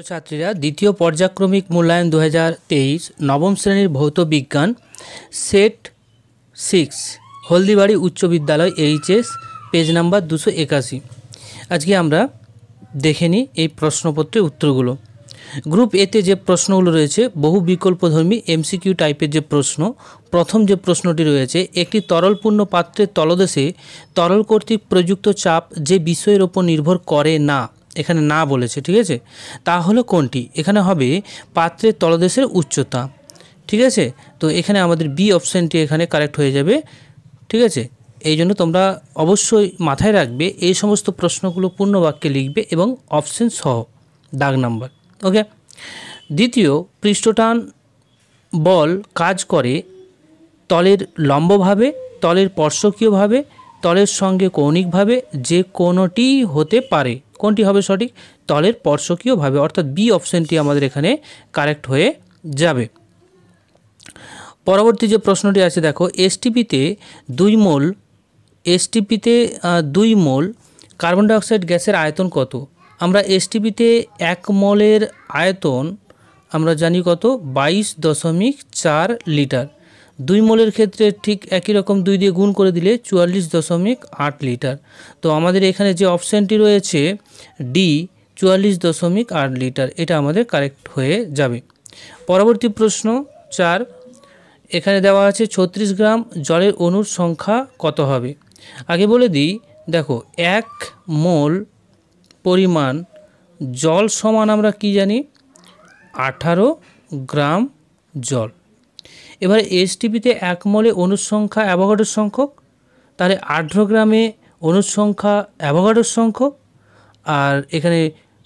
ছাত্রছাত্রীরা দ্বিতীয় পর্যায়ক্রমিক মূল্যায়ন দু নবম শ্রেণীর ভৌত বিজ্ঞান সেট সিক্স হলদিবাড়ি উচ্চ বিদ্যালয় এইচএস পেজ নাম্বার দুশো একাশি আজকে আমরা দেখে নিই এই প্রশ্নপত্রের উত্তরগুলো গ্রুপ এতে যে প্রশ্নগুলো রয়েছে বহু বিকল্পধর্মী এমসিকিউ টাইপের যে প্রশ্ন প্রথম যে প্রশ্নটি রয়েছে একটি তরলপূর্ণ পাত্রের তলদেশে তরল কর্তৃক প্রযুক্ত চাপ যে বিষয়ের ওপর নির্ভর করে না এখানে না বলেছে ঠিক আছে তাহলে কোনটি এখানে হবে পাত্রের তলদেশের উচ্চতা ঠিক আছে তো এখানে আমাদের বি অপশানটি এখানে কারেক্ট হয়ে যাবে ঠিক আছে এই জন্য তোমরা অবশ্যই মাথায় রাখবে এই সমস্ত প্রশ্নগুলো পূর্ণ বাক্যে লিখবে এবং অপশান সহ দাগ নাম্বার ওকে দ্বিতীয় পৃষ্ঠটান বল কাজ করে তলের লম্বভাবে তলের স্পর্শকীয়ভাবে তলের সঙ্গে কৌণিকভাবে যে কোনোটি হতে পারে কোনটি হবে সঠিক তলের স্পর্শকীয়ভাবে অর্থাৎ বি অপশানটি আমাদের এখানে কারেক্ট হয়ে যাবে পরবর্তী যে প্রশ্নটি আছে দেখো এসটিপিতে দুই মোল এসটিপিতে দুই মোল কার্বন ডাইঅক্সাইড গ্যাসের আয়তন কত আমরা এসটিপিতে এক মোলের আয়তন আমরা জানি কত বাইশ দশমিক চার লিটার দুই মোলের ক্ষেত্রে ঠিক একই রকম দুই দিয়ে গুণ করে দিলে চুয়াল্লিশ দশমিক আট লিটার তো আমাদের এখানে যে অপশানটি রয়েছে ডি চুয়াল্লিশ দশমিক আট লিটার এটা আমাদের কারেক্ট হয়ে যাবে পরবর্তী প্রশ্ন চার এখানে দেওয়া আছে ছত্রিশ গ্রাম জলের অণুর সংখ্যা কত হবে আগে বলে দিই দেখো এক মোল পরিমাণ জল সমান আমরা কি জানি আঠারো গ্রাম জল এস এসটিপিতে এক মলে অনুসংখ্যা অ্যাভোগাডোর সংখ্যক তাহলে আঠেরো গ্রামে অনুসংখ্যা অ্যাভোগাডোর সংখ্যক আর এখানে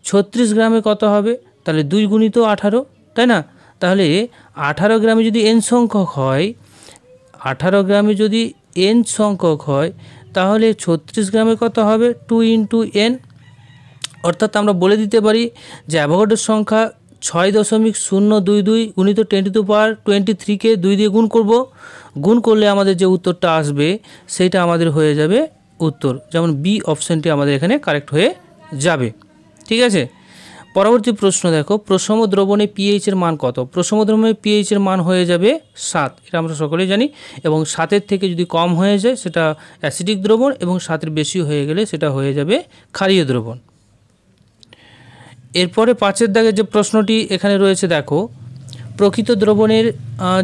ছত্রিশ গ্রামে কত হবে তাহলে দুই গুণিত আঠারো তাই না তাহলে আঠারো গ্রামে যদি এন সংখ্যক হয় আঠারো গ্রামে যদি এন সংখ্যক হয় তাহলে ছত্রিশ গ্রামে কত হবে টু ইন্টু এন অর্থাৎ আমরা বলে দিতে পারি যে অ্যাভোগাডোর সংখ্যা ছয় দশমিক শূন্য দুই দুই গুণিত টেন টু পাওয়ার টোয়েন্টি থ্রিকে দুই দিয়ে গুণ করব গুণ করলে আমাদের যে উত্তরটা আসবে সেটা আমাদের হয়ে যাবে উত্তর যেমন বি অপশানটি আমাদের এখানে কারেক্ট হয়ে যাবে ঠিক আছে পরবর্তী প্রশ্ন দেখো প্রসম দ্রবণে পিএইচের মান কত প্রসম দ্রবণে পিএইচের মান হয়ে যাবে সাত এটা আমরা সকলেই জানি এবং সাতের থেকে যদি কম হয়ে যায় সেটা অ্যাসিডিক দ্রবণ এবং সাতের বেশি হয়ে গেলে সেটা হয়ে যাবে ক্ষারীয় দ্রবণ এরপরে পাঁচের দাগে যে প্রশ্নটি এখানে রয়েছে দেখো প্রকৃত দ্রবণের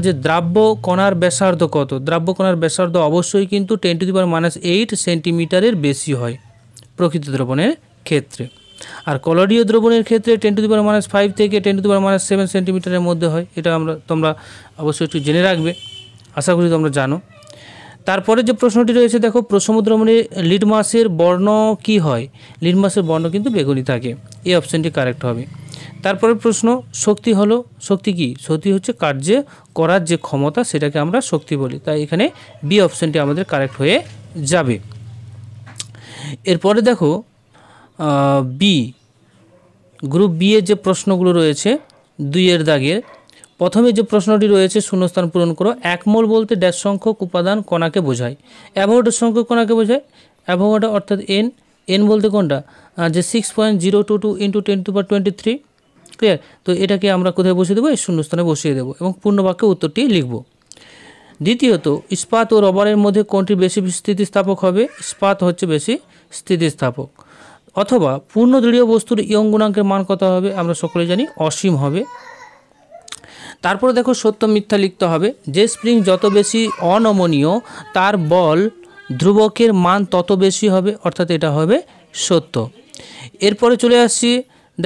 যে দ্রাব্য কণার ব্যাসার্ধ কত দ্রাব্য কণার ব্যাসার্ধ অবশ্যই কিন্তু ten to the power minus eight সেন্টিমিটারের বেশি হয় প্রকৃত দ্রবণের ক্ষেত্রে আর কলোডীয় দ্রবণের ক্ষেত্রে ten to the power minus five থেকে ten to the power minus seven সেন্টিমিটারের মধ্যে হয় এটা আমরা তোমরা অবশ্যই একটু জেনে রাখবে আশা করি তোমরা জানো তারপরে যে প্রশ্নটি রয়েছে দেখো প্রসমুদ্রমণি লিড মাসের বর্ণ কি হয় লিড মাসের বর্ণ কিন্তু বেগুনি থাকে এই অপশানটি কারেক্ট হবে তারপরে প্রশ্ন শক্তি হলো শক্তি কি শক্তি হচ্ছে কার্যে করার যে ক্ষমতা সেটাকে আমরা শক্তি বলি তাই এখানে বি অপশানটি আমাদের কারেক্ট হয়ে যাবে এরপরে দেখো বি গ্রুপ বি এর যে প্রশ্নগুলো রয়েছে দুইয়ের দাগের প্রথমে যে প্রশ্নটি রয়েছে শূন্যস্থান পূরণ করো মোল বলতে ড্যাশ সংখ্যক উপাদান কণাকে বোঝায় অ্যাভোগাড্রো সংখ্যক কণাকে বোঝায় অ্যাভোগাড্রো অর্থাৎ এন এন বলতে কোনটা যে six point zero two two into ten to twenty three clear তো এটাকে আমরা কোথায় বসিয়ে দেবো এই শূন্যস্থানে বসিয়ে দেবো এবং পূর্ণবাক্যে উত্তরটি লিখব দ্বিতীয়ত ইস্পাত ও রবারের মধ্যে কোনটি বেশি স্থিতিস্থাপক হবে ইস্পাত হচ্ছে বেশি স্থিতিস্থাপক অথবা পূর্ণ দৃঢ় বস্তুর ইয়ং গুণাঙ্কের মান কত হবে আমরা সকলে জানি অসীম হবে তারপরে দেখো সত্য মিথ্যা লিখতে হবে যে স্প্রিং যত বেশি অনমনীয় তার বল ধ্রুবকের মান তত বেশি হবে অর্থাৎ এটা হবে সত্য এরপরে চলে আসছি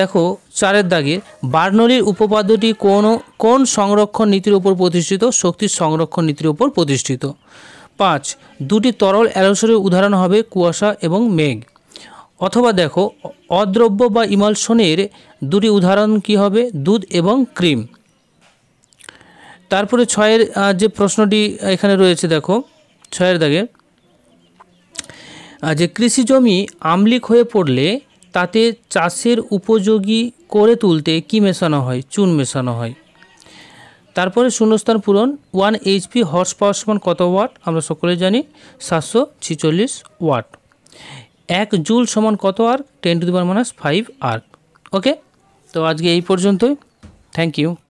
দেখো চারের দাগে বার্নলির উপপাদ্যটি কোন কোন সংরক্ষণ নীতির উপর প্রতিষ্ঠিত শক্তির সংরক্ষণ নীতির উপর প্রতিষ্ঠিত পাঁচ দুটি তরল অ্যালোসরের উদাহরণ হবে কুয়াশা এবং মেঘ অথবা দেখো অদ্রব্য বা ইমালসনের দুটি উদাহরণ কি হবে দুধ এবং ক্রিম তারপরে ছয়ের যে প্রশ্নটি এখানে রয়েছে দেখো ছয়ের দাগে যে কৃষি জমি আমলিক হয়ে পড়লে তাতে চাষের উপযোগী করে তুলতে কি মেশানো হয় চুন মেশানো হয় তারপরে শূন্যস্থান পূরণ ওয়ান এইচপি হর্স পাওয়ার সমান কত ওয়াট আমরা সকলে জানি সাতশো ছিচল্লিশ ওয়াট এক জুল সমান কত আর্ক টেন টু দিবার মানাস ফাইভ আর্ক ওকে তো আজকে এই পর্যন্তই থ্যাংক ইউ